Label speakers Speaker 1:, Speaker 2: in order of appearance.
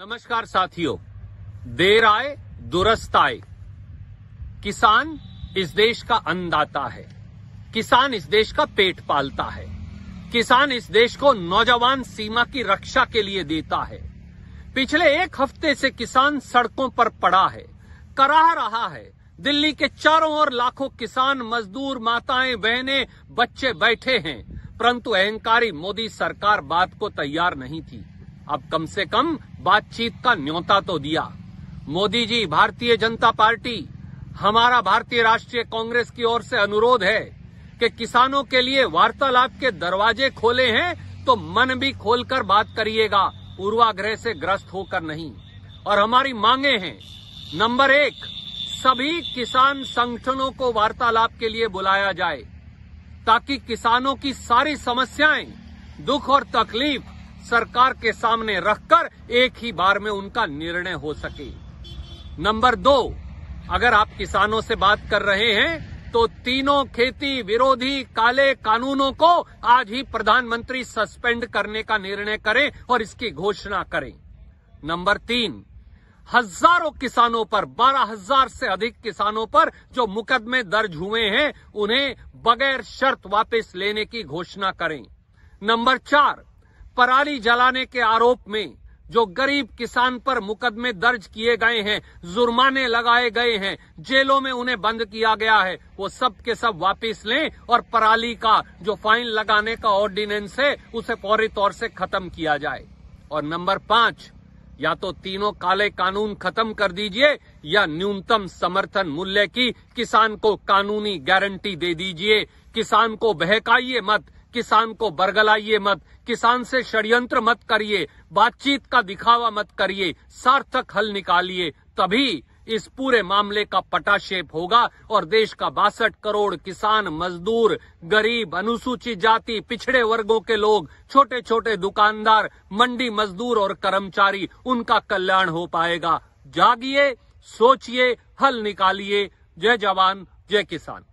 Speaker 1: नमस्कार साथियों देर आए दुरस्त आए किसान इस देश का अन्नदाता है किसान इस देश का पेट पालता है किसान इस देश को नौजवान सीमा की रक्षा के लिए देता है पिछले एक हफ्ते से किसान सड़कों पर पड़ा है कराह रहा है दिल्ली के चारों ओर लाखों किसान मजदूर माताएं बहने बच्चे बैठे हैं परंतु अहंकारी मोदी सरकार बात को तैयार नहीं थी अब कम से कम बातचीत का न्योता तो दिया मोदी जी भारतीय जनता पार्टी हमारा भारतीय राष्ट्रीय कांग्रेस की ओर से अनुरोध है कि किसानों के लिए वार्तालाप के दरवाजे खोले हैं तो मन भी खोलकर बात करिएगा पूर्वाग्रह से ग्रस्त होकर नहीं और हमारी मांगे हैं नंबर एक सभी किसान संगठनों को वार्तालाप के लिए बुलाया जाए ताकि किसानों की सारी समस्याएं दुख और तकलीफ सरकार के सामने रखकर एक ही बार में उनका निर्णय हो सके नंबर दो अगर आप किसानों से बात कर रहे हैं तो तीनों खेती विरोधी काले कानूनों को आज ही प्रधानमंत्री सस्पेंड करने का निर्णय करें और इसकी घोषणा करें नंबर तीन हजारों किसानों पर बारह हजार से अधिक किसानों पर जो मुकदमे दर्ज हुए हैं उन्हें बगैर शर्त वापस लेने की घोषणा करें नंबर चार पराली जलाने के आरोप में जो गरीब किसान पर मुकदमे दर्ज किए गए हैं जुर्माने लगाए गए हैं जेलों में उन्हें बंद किया गया है वो सब के सब वापस लें और पराली का जो फाइन लगाने का ऑर्डिनेंस है उसे फौरी तौर से खत्म किया जाए और नंबर पांच या तो तीनों काले कानून खत्म कर दीजिए या न्यूनतम समर्थन मूल्य की किसान को कानूनी गारंटी दे दीजिए किसान को बहकाइए मत किसान को बरगलाइए मत किसान से षड्यंत्र मत करिए बातचीत का दिखावा मत करिए सार्थक हल निकालिए तभी इस पूरे मामले का पटाक्षेप होगा और देश का बासठ करोड़ किसान मजदूर गरीब अनुसूचित जाति पिछड़े वर्गों के लोग छोटे छोटे दुकानदार मंडी मजदूर और कर्मचारी उनका कल्याण हो पाएगा जागिए सोचिए हल निकालिए जय जवान जय किसान